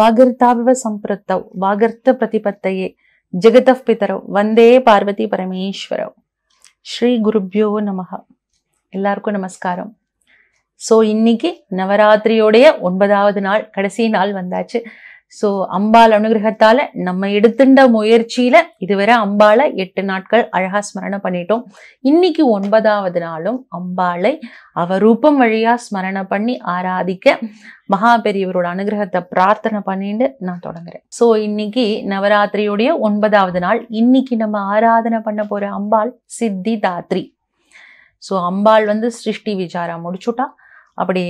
వాగర్తావివ సంపృత్తౌ வாகர்த்த ప్రతిపత్తయే జగత పితరవు வந்தே பார்வதி பரமேஸ்வரவ் ஸ்ரீ குருப்யோ நமக எல்லாருக்கும் நமஸ்காரம் ஸோ இன்னைக்கு நவராத்திரியோடைய ஒன்பதாவது நாள் கடைசி நாள் வந்தாச்சு ஸோ அம்பாள் அனுகிரகத்தால நம்ம எடுத்துட்ட முயற்சியில இதுவரை அம்பாளை எட்டு நாட்கள் அழகா ஸ்மரணம் பண்ணிட்டோம் இன்னைக்கு ஒன்பதாவது நாளும் அம்பாளை அவரூபம் வழியா ஸ்மரணம் பண்ணி ஆராதிக்க மகாபெரியவரோட அனுகிரகத்தை பிரார்த்தனை பண்ணிட்டு நான் தொடங்குறேன் ஸோ இன்னைக்கு நவராத்திரியுடைய ஒன்பதாவது நாள் இன்னைக்கு நம்ம ஆராதனை பண்ண போற அம்பாள் சித்தி தாத்ரி ஸோ அம்பாள் வந்து சிருஷ்டி விசாரம் முடிச்சுட்டா அப்படி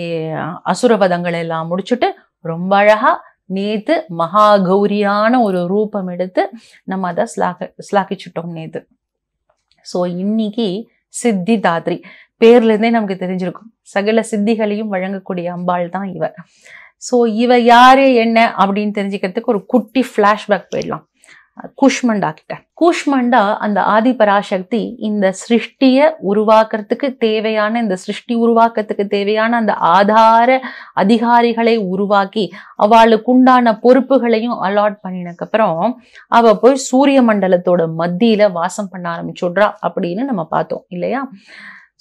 அசுரபதங்கள் எல்லாம் முடிச்சுட்டு ரொம்ப அழகாக நேத்து மகா கௌரியான ஒரு ரூபம் எடுத்து நம்ம அதை ஸ்லாக ஸ்லாக்கிச்சுட்டோம் நேத்து ஸோ இன்னைக்கு சித்தி தாத்ரி பேர்லேருந்தே நமக்கு தெரிஞ்சிருக்கும் சகல சித்திகளையும் வழங்கக்கூடிய அம்பாள் தான் இவர் ஸோ இவ யாரு என்ன அப்படின்னு தெரிஞ்சுக்கிறதுக்கு ஒரு குட்டி ஃப்ளாஷ்பேக் போயிடலாம் கூஷ்மண்டா கிட்ட கூஷ்மண்டா அந்த ஆதி பராசக்தி இந்த சிருஷ்டியை உருவாக்குறதுக்கு தேவையான இந்த சிருஷ்டி உருவாக்குறதுக்கு தேவையான அந்த ஆதார அதிகாரிகளை உருவாக்கி அவளுக்குண்டான உண்டான பொறுப்புகளையும் அலாட் பண்ணினக்கப்புறம் அவ போய் சூரிய மண்டலத்தோட மத்தியில வாசம் பண்ண ஆரம்பிச்சுடுறா அப்படின்னு நம்ம பார்த்தோம் இல்லையா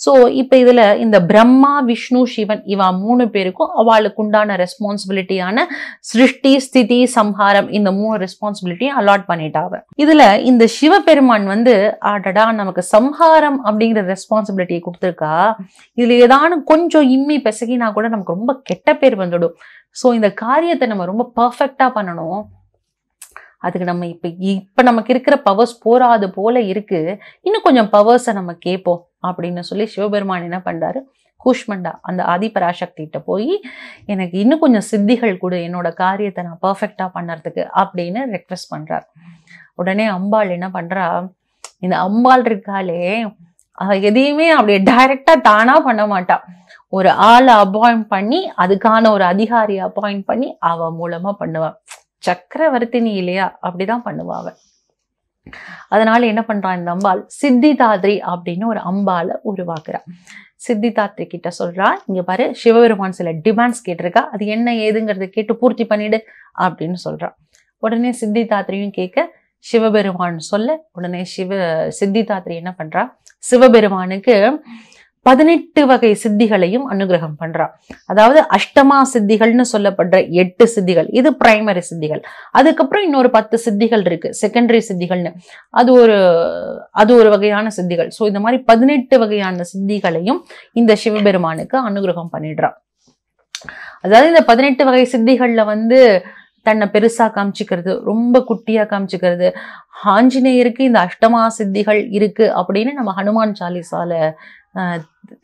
ஸோ இப்போ இதில் இந்த பிரம்மா விஷ்ணு சிவன் இவா மூணு பேருக்கும் அவளுக்கு உண்டான ரெஸ்பான்சிபிலிட்டியான சிருஷ்டி ஸ்திதி சம்ஹாரம் இந்த மூணு ரெஸ்பான்சிபிலிட்டியும் அலாட் பண்ணிட்டாவ இதில் இந்த சிவபெருமான் வந்து ஆடடா நமக்கு சம்ஹாரம் அப்படிங்கிற ரெஸ்பான்சிபிலிட்டியை கொடுத்துருக்கா இதில் ஏதாவது கொஞ்சம் இம்மி பிசகினா கூட நமக்கு ரொம்ப கெட்ட பேர் வந்துடும் ஸோ இந்த காரியத்தை நம்ம ரொம்ப பர்ஃபெக்டாக பண்ணணும் அதுக்கு நம்ம இப்போ இப்போ நமக்கு இருக்கிற பவர்ஸ் போராது போல இருக்குது இன்னும் கொஞ்சம் பவர்ஸை நம்ம கேட்போம் அப்படின்னு சொல்லி சிவபெருமான் என்ன பண்ணுறாரு கூஷ்மண்டா அந்த ஆதிபராசக்திகிட்ட போய் எனக்கு இன்னும் கொஞ்சம் சித்திகள் கூட என்னோட காரியத்தை நான் பர்ஃபெக்டாக பண்ணுறதுக்கு அப்படின்னு ரெக்வெஸ்ட் பண்ணுறார் உடனே அம்பாள் என்ன பண்ணுறா இந்த அம்பாள் இருக்காளே எதையுமே அப்படியே டைரெக்டாக தானாக பண்ண மாட்டா ஒரு ஆளை அப்பாயிண்ட் பண்ணி அதுக்கான ஒரு அதிகாரியை அப்பாயிண்ட் பண்ணி அவ மூலமாக பண்ணுவான் சக்கரவர்த்தினி இல்லையா அப்படிதான் பண்ணுவாள் அதனால என்ன பண்றான் இந்த அம்பாள் சித்திதாத்ரி அப்படின்னு ஒரு அம்பால உருவாக்குறா சித்திதாத்ரி கிட்ட சொல்றா இங்க பாரு சிவபெருமான் சில டிமாண்ட்ஸ் கேட்டிருக்கா அது என்ன ஏதுங்கிறத கேட்டு பூர்த்தி பண்ணிடு அப்படின்னு சொல்றான் உடனே சித்திதாத்ரியும் கேட்க சிவபெருமான் சொல்ல உடனே சிவ சித்திதாத்ரி என்ன பண்றா சிவபெருமானுக்கு பதினெட்டு வகை சித்திகளையும் அனுகிரகம் பண்றா அதாவது அஷ்டமா சித்திகள்னு சொல்லப்படுற எட்டு சித்திகள் இது பிரைமரி சித்திகள் அதுக்கப்புறம் இன்னொரு பத்து சித்திகள் இருக்கு செகண்டரி சித்திகள்னு அது ஒரு அது ஒரு வகையான சித்திகள் ஸோ இந்த மாதிரி பதினெட்டு வகையான சித்திகளையும் இந்த சிவபெருமானுக்கு அனுகிரகம் பண்ணிடுறா அதாவது இந்த பதினெட்டு வகை சித்திகள்ல வந்து தன்னை பெருசா காமிச்சிக்கிறது ரொம்ப குட்டியா காமிச்சிக்கிறது ஆஞ்சநேயருக்கு இந்த அஷ்டமா சித்திகள் இருக்கு அப்படின்னு நம்ம ஹனுமான் சாலிசால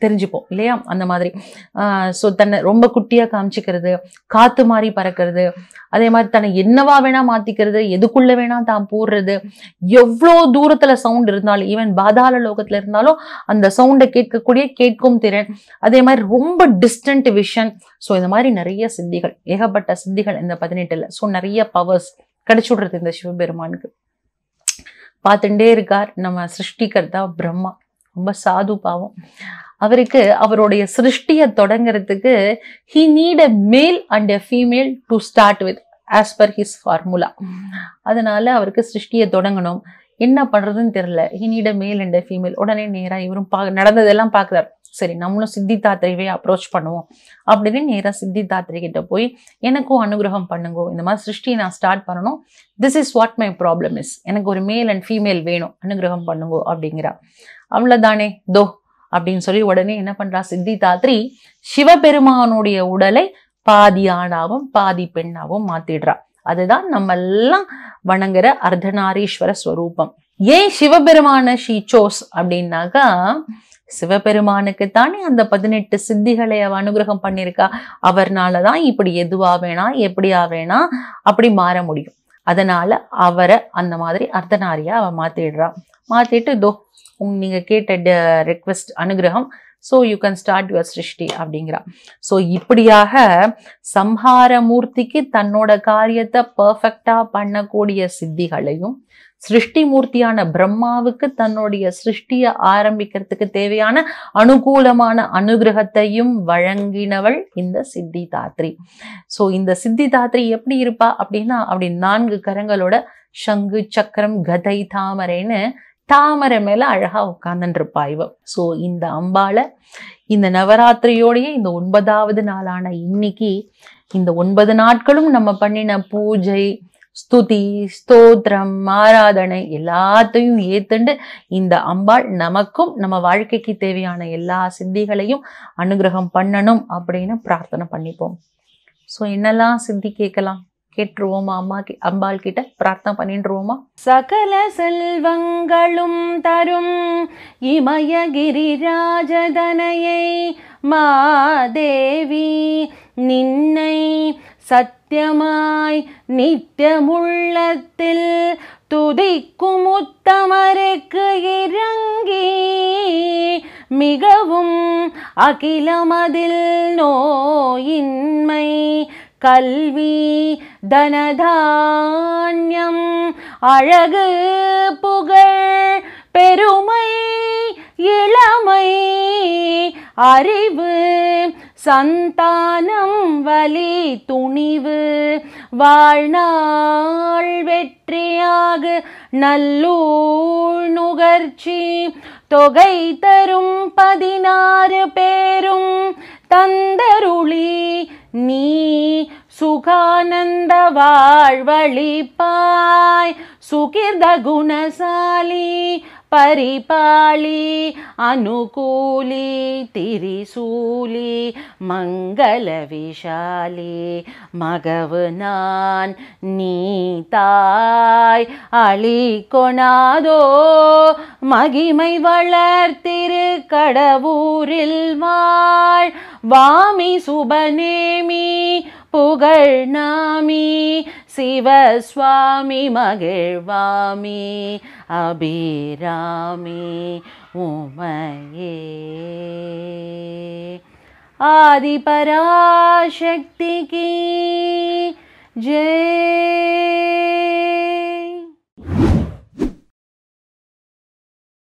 தெரிஞ்சுப்போம் இல்லையா அந்த மாதிரி ஸோ தன்னை ரொம்ப குட்டியாக காமிச்சிக்கிறது காற்று மாதிரி பறக்கிறது அதே மாதிரி தன்னை என்னவா வேணால் மாற்றிக்கிறது எதுக்குள்ள வேணால் தான் போடுறது எவ்வளோ தூரத்தில் சவுண்ட் இருந்தாலும் ஈவன் பாதாள லோகத்தில் இருந்தாலும் அந்த சவுண்டை கேட்கக்கூடிய கேட்கும் திறன் அதே மாதிரி ரொம்ப டிஸ்டன்ட் விஷன் ஸோ இந்த மாதிரி நிறைய சித்திகள் ஏகப்பட்ட சித்திகள் இந்த பதினெட்டில் ஸோ நிறைய பவர்ஸ் கிடைச்சுடுறது இந்த சிவபெருமானுக்கு பார்த்துட்டே இருக்கார் நம்ம சிருஷ்டிக்கிறதா பிரம்மா ரொம்ப சாது பாவம் அவருக்கு அவருடைய சிருஷ்டியை தொடங்கிறதுக்கு he need a male and a female to start with as per his formula அதனால அவருக்கு சிருஷ்டியை தொடங்கணும் என்ன பண்ணுறதுன்னு தெரில he need a male and a female உடனே நேராக இவரும் பா நடந்ததெல்லாம் பார்க்குறாரு சரி நம்மளும் சித்தி தாத்திரையே அப்ரோச் பண்ணுவோம் அப்படின்னு நேராக சித்தி தாத்திரி கிட்ட போய் எனக்கும் அனுகிரகம் பண்ணுங்க இந்த மாதிரி சிருஷ்டி நான் ஸ்டார்ட் பண்ணணும் this is what my problem is எனக்கு ஒரு மேல் அண்ட் ஃபீமேல் வேணும் அனுகிரகம் பண்ணுங்க அப்படிங்கிறா அவ்வளோதானே தோ அப்படின்னு சொல்லி உடனே என்ன பண்றா சித்தி தாத்திரி சிவபெருமானுடைய உடலை பாதி ஆணாவும் பாதி பெண்ணாவும் மாத்திடுறா அதுதான் நம்ம எல்லாம் வணங்குற அர்த்தநாரீஸ்வர ஸ்வரூபம் ஏன் சிவபெருமான ஷீ சோஸ் அப்படின்னாக்கா சிவபெருமானுக்குத்தானே அந்த பதினெட்டு சித்திகளை அவ அனுகிரகம் பண்ணியிருக்கா அவர்னால தான் இப்படி எதுவா வேணா எப்படியா வேணா அப்படி மாற முடியும் அதனால அவரை அந்த மாதிரி அர்த்தநாரியா அவ மாத்திடுறா மாத்திட்டு தோ உங் நீங்க கேட்ட ரெக்வஸ்ட் அனுகிரகம் so you can start your சிருஷ்டி அப்படிங்கிறா ஸோ இப்படியாக சம்ஹாரமூர்த்திக்கு தன்னோட காரியத்தை பர்ஃபெக்டாக பண்ணக்கூடிய சித்திகளையும் சிருஷ்டி மூர்த்தியான பிரம்மாவுக்கு தன்னுடைய சிருஷ்டியை ஆரம்பிக்கிறதுக்கு தேவையான அனுகூலமான அனுகிரகத்தையும் வழங்கினவள் இந்த சித்தி தாத்ரி ஸோ இந்த சித்தி தாத்ரி எப்படி இருப்பா அப்படின்னா அப்படி நான்கு கரங்களோட சங்கு சக்கரம் கதை தாமரைன்னு தாமரை மேலே அழகாக உட்காந்துருப்பா இவ ஸோ இந்த அம்பால இந்த நவராத்திரியோடைய இந்த ஒன்பதாவது நாளான இன்னைக்கு இந்த ஒன்பது நாட்களும் நம்ம பண்ணின பூஜை ஸ்துதி ஸ்தோத்திரம் ஆராதனை எல்லாத்தையும் ஏத்துண்டு இந்த அம்பாள் நமக்கும் நம்ம வாழ்க்கைக்கு தேவையான எல்லா சித்திகளையும் அனுகிரகம் பண்ணணும் அப்படின்னு பிரார்த்தனை பண்ணிப்போம் ஸோ என்னெல்லாம் சித்தி கேட்கலாம் கேட்டுருவோமா அம்மா அம்பாள் கிட்ட பிரார்த்தனை பண்ணிட்டுருவோமா சகல செல்வங்களும் தரும் இமயகிரிராஜதனையை மாதேவி நின்னை சத்தியமாய் நித்தியமுள்ளத்தில் துதிக்கும் உத்தமருக்கு இறங்கி மிகவும் அகிலமதில் நோயின் கல்வி தனதான்யம் அழகு புகழ் பெருமை இளமை அறிவு சந்தானம் வலி துணிவு வாழ்நாள் வெற்றியாக நல்லூர் நுகர்ச்சி தொகை தரும் பதினாறு பேரும் தந்தருளி நீ சுகானந்த வாழ்வழிப்பாய் சுகிர்த குணசாலி பரிபாளி அனுகூலி திரிசூலி மங்கள விஷாலி மகவு நான் நீ தாய் அழி கொணாதோ மகிமை வளர்த்திரு கடவுரில் வாழ் வாமி சுபநேமி புகழ்நாமி சிவசுவாமி மகிழ்வாமி அபிராமி உமையே आदि पराशक्ति की जय